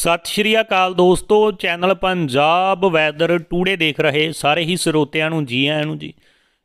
ਸਤਿ ਸ਼੍ਰੀ ਅਕਾਲ ਦੋਸਤੋ channel Punjab weather today ਦੇਖ ਰਹੇ ਸਾਰੇ ਹੀ ਸਰੋਤਿਆਂ ਨੂੰ ਜੀ ਆਇਆਂ ਨੂੰ ਜੀ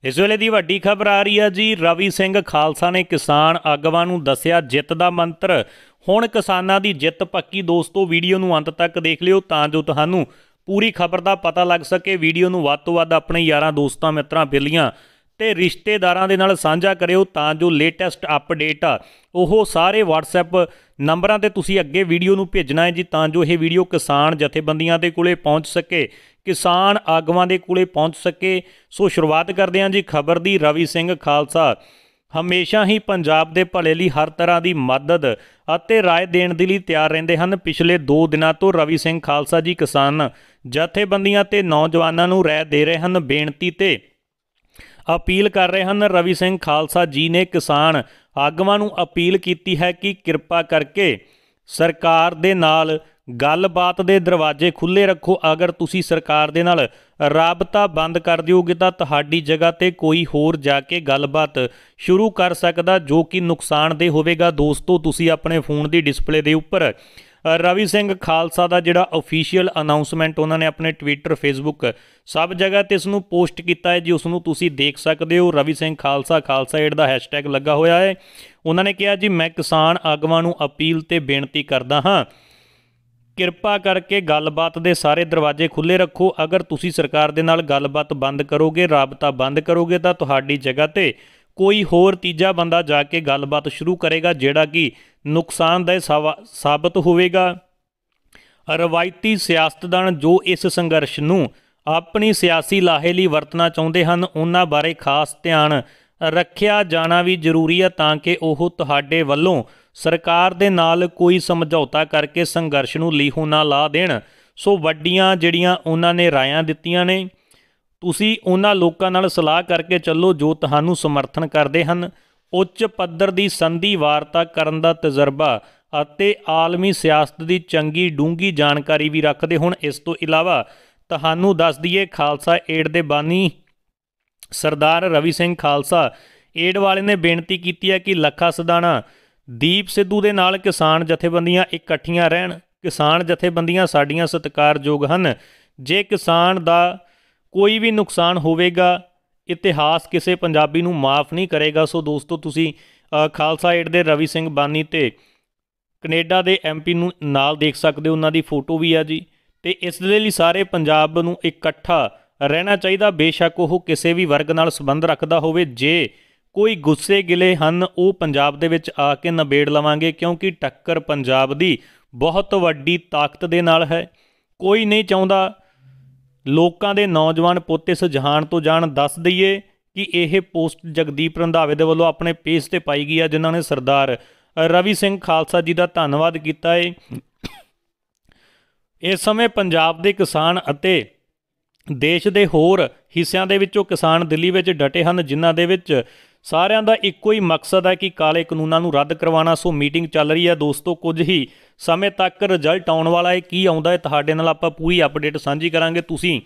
ਇਸ ਵੇਲੇ ਦੀ ਵੱਡੀ ਖਬਰ ਆ ਰਹੀ ਹੈ ਜੀ ਰਵੀ ਸਿੰਘ ਖਾਲਸਾ ਨੇ ਕਿਸਾਨ ਆਗਵਾਂ ਨੂੰ ਦੱਸਿਆ ਜਿੱਤ ਦਾ ਮੰਤਰ ਹੁਣ ਕਿਸਾਨਾਂ ਦੀ ਜਿੱਤ ਪੱਕੀ ਦੋਸਤੋ ਵੀਡੀਓ ਨੂੰ ਅੰਤ ਤੱਕ ਦੇਖ ਲਿਓ ਤਾਂ ਜੋ ਤੁਹਾਨੂੰ ਪੂਰੀ ਖਬਰ ਦਾ ਪਤਾ ਲੱਗ ਸਕੇ ਵੀਡੀਓ ਨੂੰ ਵੱਧ ਤੋਂ ਵੱਧ ਆਪਣੇ ਯਾਰਾਂ ਦੋਸਤਾਂ ਮਿੱਤਰਾਂ ਬਿੱਲੀਆਂ ਤੇ ਰਿਸ਼ਤੇਦਾਰਾਂ ਦੇ ਨਾਲ ਸਾਂਝਾ ਕਰਿਓ ਤਾਂ ਜੋ ਲੇਟੈਸਟ ਅਪਡੇਟ ਆ ਉਹ ਸਾਰੇ WhatsApp ਨੰਬਰਾਂ ਤੇ ਤੁਸੀਂ ਅੱਗੇ ਵੀਡੀਓ ਨੂੰ ਭੇਜਣਾ ਹੈ ਜੀ ਤਾਂ ਜੋ ਇਹ ਵੀਡੀਓ ਕਿਸਾਨ ਜਥੇਬੰਦੀਆਂ ਦੇ ਕੋਲੇ ਪਹੁੰਚ ਸਕੇ ਕਿਸਾਨ ਆਗੂਆਂ ਦੇ ਕੋਲੇ ਪਹੁੰਚ ਸਕੇ ਸੋ ਸ਼ੁਰੂਆਤ ਕਰਦੇ ਹਾਂ ਜੀ ਖਬਰ ਦੀ ਰਵੀ ਸਿੰਘ ਖਾਲਸਾ ਹਮੇਸ਼ਾ ਹੀ ਪੰਜਾਬ ਦੇ ਭਲੇ ਲਈ ਹਰ ਤਰ੍ਹਾਂ ਦੀ ਮਦਦ ਅਤੇ ਰਾਏ ਦੇਣ ਦੇ ਲਈ ਤਿਆਰ ਰਹਿੰਦੇ ਹਨ ਪਿਛਲੇ 2 ਦਿਨਾਂ ਤੋਂ ਰਵੀ ਸਿੰਘ ਖਾਲਸਾ ਜੀ ਕਿਸਾਨ ਜਥੇਬੰਦੀਆਂ ਤੇ ਨੌਜਵਾਨਾਂ ਨੂੰ ਰਾਏ ਦੇ ਰਹੇ ਹਨ ਬੇਨਤੀ ਤੇ ਅਪੀਲ ਕਰ ਰਹੇ ਹਨ ਰਵੀ ਸਿੰਘ ਖਾਲਸਾ ਜੀ ਨੇ ਕਿਸਾਨ ਆਗੂਆਂ ਨੂੰ ਅਪੀਲ ਕੀਤੀ ਹੈ ਕਿ ਕਿਰਪਾ ਕਰਕੇ ਸਰਕਾਰ ਦੇ ਨਾਲ ਗੱਲਬਾਤ ਦੇ ਦਰਵਾਜ਼ੇ ਖੁੱਲੇ ਰੱਖੋ ਅਗਰ ਤੁਸੀਂ ਸਰਕਾਰ ਦੇ ਨਾਲ ਰਾਬਤਾ ਬੰਦ ਕਰ ਦਿਓਗੇ ਤਾਂ ਤੁਹਾਡੀ ਜਗ੍ਹਾ ਤੇ ਕੋਈ ਹੋਰ ਜਾ ਕੇ ਗੱਲਬਾਤ ਸ਼ੁਰੂ ਕਰ ਸਕਦਾ ਜੋ ਕਿ ਨੁਕਸਾਨ ਦੇ ਹੋਵੇਗਾ ਦੋਸਤੋ ਤੁਸੀਂ ਆਪਣੇ ਫੋਨ ਦੀ ਡਿਸਪਲੇ ਦੇ ਉੱਪਰ ਰਵੀ ਸਿੰਘ ਖਾਲਸਾ ਦਾ ਜਿਹੜਾ ਅਫੀਸ਼ੀਅਲ ਅਨਾਉਂਸਮੈਂਟ ਉਹਨਾਂ ਨੇ ਆਪਣੇ ਟਵਿੱਟਰ ਫੇਸਬੁੱਕ ਸਭ ਜਗ੍ਹਾ ਤੇ ਇਸ ਨੂੰ ਪੋਸਟ ਕੀਤਾ ਹੈ ਜੀ ਉਸ ਨੂੰ ਤੁਸੀਂ ਦੇਖ ਸਕਦੇ ਹੋ ਰਵੀ ਸਿੰਘ ਖਾਲਸਾ ਖਾਲਸਾ ਏਡ ਦਾ ਹੈਸ਼ਟੈਗ ਲੱਗਾ ਹੋਇਆ ਹੈ ਉਹਨਾਂ ਨੇ ਕਿਹਾ ਜੀ ਮੈਂ ਕਿਸਾਨ ਆਗੂਆਂ ਨੂੰ ਅਪੀਲ ਤੇ ਬੇਨਤੀ ਕਰਦਾ ਹਾਂ ਕਿਰਪਾ ਕਰਕੇ ਗੱਲਬਾਤ ਦੇ ਸਾਰੇ ਦਰਵਾਜ਼ੇ ਖੁੱਲੇ ਰੱਖੋ ਅਗਰ ਤੁਸੀਂ ਸਰਕਾਰ ਦੇ ਨਾਲ ਗੱਲਬਾਤ ਬੰਦ ਕਰੋਗੇ ਰਾਬਤਾ ਬੰਦ ਕਰੋਗੇ ਤਾਂ ਤੁਹਾਡੀ ਜਗ੍ਹਾ ਤੇ ਕੋਈ ਹੋਰ ਤੀਜਾ ਬੰਦਾ ਜਾ ਕੇ ਗੱਲਬਾਤ ਸ਼ੁਰੂ ਕਰੇਗਾ ਜਿਹੜਾ ਕਿ ਦਾ ਸਾਬਤ ਹੋਵੇਗਾ ਰਵਾਇਤੀ ਸਿਆਸਤਦਾਨ ਜੋ ਇਸ ਸੰਘਰਸ਼ ਨੂੰ ਆਪਣੀ ਸਿਆਸੀ ਲਾਹੇ ਲਈ ਵਰਤਣਾ ਚਾਹੁੰਦੇ ਹਨ ਉਹਨਾਂ ਬਾਰੇ ਖਾਸ ਧਿਆਨ ਰੱਖਿਆ ਜਾਣਾ ਵੀ ਜ਼ਰੂਰੀ ਹੈ ਤਾਂ ਕਿ ਉਹ ਤੁਹਾਡੇ ਵੱਲੋਂ ਸਰਕਾਰ ਦੇ ਨਾਲ ਕੋਈ ਸਮਝੌਤਾ ਕਰਕੇ ਸੰਘਰਸ਼ ਨੂੰ ਲੀਹੋ ਨਾ ਲਾ ਦੇਣ ਸੋ ਵੱਡੀਆਂ ਜਿਹੜੀਆਂ ਉਹਨਾਂ ਨੇ ਰਾਇਆਂ ਦਿੱਤੀਆਂ ਨੇ ਤੁਸੀਂ ਉਹਨਾਂ ਲੋਕਾਂ ਨਾਲ ਸਲਾਹ ਕਰਕੇ ਚੱਲੋ ਜੋ ਤੁਹਾਨੂੰ ਸਮਰਥਨ ਕਰਦੇ ਹਨ ਉੱਚ ਪੱਧਰ ਦੀ ਸੰਧੀ ਵਾਰਤਾ ਕਰਨ ਦਾ ਤਜਰਬਾ ਅਤੇ ਆਲਮੀ ਸਿਆਸਤ ਦੀ ਚੰਗੀ ਡੂੰਗੀ ਜਾਣਕਾਰੀ ਵੀ ਰੱਖਦੇ ਹੁਣ ਇਸ ਤੋਂ ਇਲਾਵਾ ਤੁਹਾਨੂੰ ਦੱਸ ਦਈਏ ਖਾਲਸਾ ਏਡ ਦੇ ਬਾਨੀ ਸਰਦਾਰ ਰਵੀ ਸਿੰਘ ਖਾਲਸਾ ਏਡ ਵਾਲੇ ਨੇ ਬੇਨਤੀ ਕੀਤੀ ਹੈ ਕਿ ਲੱਖਾ ਸਦਾਣਾ ਦੀਪ ਸਿੱਧੂ ਦੇ ਨਾਲ ਕਿਸਾਨ ਜਥੇਬੰਦੀਆਂ ਇਕੱਠੀਆਂ ਰਹਿਣ ਕਿਸਾਨ ਜਥੇਬੰਦੀਆਂ ਸਾਡੀਆਂ ਸਤਿਕਾਰਯੋਗ ਹਨ ਜੇ ਕਿਸਾਨ ਦਾ ਕੋਈ ਵੀ ਨੁਕਸਾਨ ਹੋਵੇਗਾ ਇਤਿਹਾਸ ਕਿਸੇ ਪੰਜਾਬੀ ਨੂੰ ਮਾਫ ਨਹੀਂ ਕਰੇਗਾ ਸੋ ਦੋਸਤੋ ਤੁਸੀਂ ਖਾਲਸਾ ਏਡ ਦੇ ਰਵੀ ਸਿੰਘ ਬਾਨੀ ਤੇ ਕੈਨੇਡਾ ਦੇ ਐਮਪੀ ਨੂੰ ਨਾਲ ਦੇਖ ਸਕਦੇ ਹੋ ਉਹਨਾਂ ਦੀ ਫੋਟੋ ਵੀ ਆ ਜੀ ਤੇ ਇਸ ਦੇ ਲਈ ਸਾਰੇ ਪੰਜਾਬ ਨੂੰ ਇਕੱਠਾ ਰਹਿਣਾ ਚਾਹੀਦਾ ਬੇਸ਼ੱਕ ਉਹ ਕਿਸੇ ਵੀ ਵਰਗ ਨਾਲ ਸੰਬੰਧ ਰੱਖਦਾ ਹੋਵੇ ਜੇ ਕੋਈ ਗੁੱਸੇ ਗਿਲੇ ਹਨ ਉਹ ਪੰਜਾਬ ਦੇ ਵਿੱਚ ਆ ਕੇ ਨਬੇੜ ਲਵਾਂਗੇ ਕਿਉਂਕਿ ਟੱਕਰ ਪੰਜਾਬ ਦੀ ਬਹੁਤ ਵੱਡੀ ਤਾਕਤ ਦੇ ਨਾਲ ਹੈ ਕੋਈ ਨਹੀਂ ਚਾਹੁੰਦਾ ਲੋਕਾਂ ਦੇ ਨੌਜਵਾਨ ਪੁੱਤ ਇਸ ਜਹਾਨ ਤੋਂ ਜਾਣ ਦੱਸ ਦਈਏ ਕਿ ਇਹ ਪੋਸਟ ਜਗਦੀਪ ਰੰਧਾਵੇ ਦੇ ਵੱਲੋਂ ਆਪਣੇ ਪੇਜ ਤੇ ਪਾਈ ਗਈ ਆ ਜਿਨ੍ਹਾਂ ਨੇ ਸਰਦਾਰ ਰਵੀ ਸਿੰਘ ਖਾਲਸਾ ਜੀ ਦਾ ਧੰਨਵਾਦ ਕੀਤਾ ਹੈ ਇਸ ਸਮੇਂ ਪੰਜਾਬ ਦੇ ਕਿਸਾਨ ਅਤੇ ਦੇਸ਼ ਦੇ ਹੋਰ ਹਿੱਸਿਆਂ ਦੇ ਵਿੱਚੋਂ ਕਿਸਾਨ ਦਿੱਲੀ ਵਿੱਚ ਡਟੇ ਹਨ ਜਿਨ੍ਹਾਂ ਦੇ ਵਿੱਚ ਸਾਰਿਆਂ ਦਾ ਇੱਕੋ ਹੀ ਮਕਸਦ ਹੈ ਕਿ ਕਾਲੇ ਕਾਨੂੰਨਾਂ ਨੂੰ ਰੱਦ ਕਰਵਾਉਣਾ ਸੋ ਮੀਟਿੰਗ ਚੱਲ ਰਹੀ ਹੈ ਦੋਸਤੋ ਕੁਝ ਹੀ ਸਮੇਂ ਤੱਕ ਰਿਜ਼ਲਟ ਆਉਣ ਵਾਲਾ ਹੈ ਕੀ ਆਉਂਦਾ ਹੈ ਤੁਹਾਡੇ ਨਾਲ ਆਪਾਂ ਪੂਰੀ ਅਪਡੇਟ ਸਾਂਝੀ ਕਰਾਂਗੇ ਤੁਸੀਂ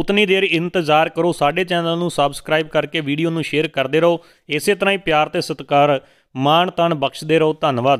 ਉਤਨੀ ਦੇਰ ਇੰਤਜ਼ਾਰ ਕਰੋ ਸਾਡੇ ਚੈਨਲ ਨੂੰ ਸਬਸਕ੍ਰਾਈਬ ਕਰਕੇ ਵੀਡੀਓ ਨੂੰ ਸ਼ੇਅਰ ਕਰਦੇ ਰਹੋ ਇਸੇ ਤਰ੍ਹਾਂ ਹੀ ਪਿਆਰ ਤੇ ਸਤਿਕਾਰ ਮਾਣ ਤਾਣ ਬਖਸ਼ਦੇ ਰਹੋ ਧੰਨਵਾਦ